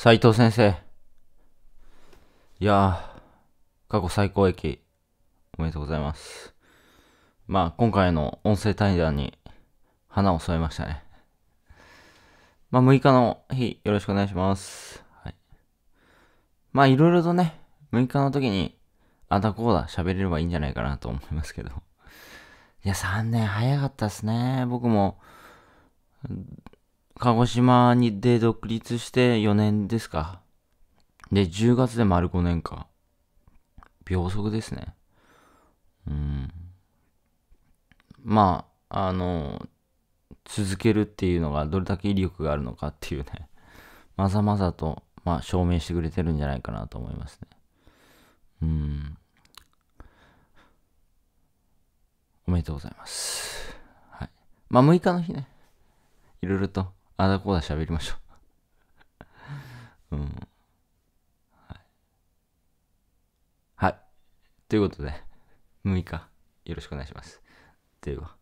斉藤先生。いやー、過去最高益、おめでとうございます。まあ、今回の音声対談に花を添えましたね。まあ、6日の日、よろしくお願いします。はい。まあ、いろいろとね、6日の時に、あたこうだ、喋れればいいんじゃないかなと思いますけど。いや、3年早かったっすね。僕も、鹿児島にで独立して4年ですか。で、10月で丸5年か。秒速ですね。うん。まあ、あの、続けるっていうのがどれだけ威力があるのかっていうね、まざまざと、まあ、証明してくれてるんじゃないかなと思いますね。うん。おめでとうございます。はい。まあ、6日の日ね、いろいろとあだこだ喋りましょううん。はい。はい。ということで、6日、よろしくお願いします。では。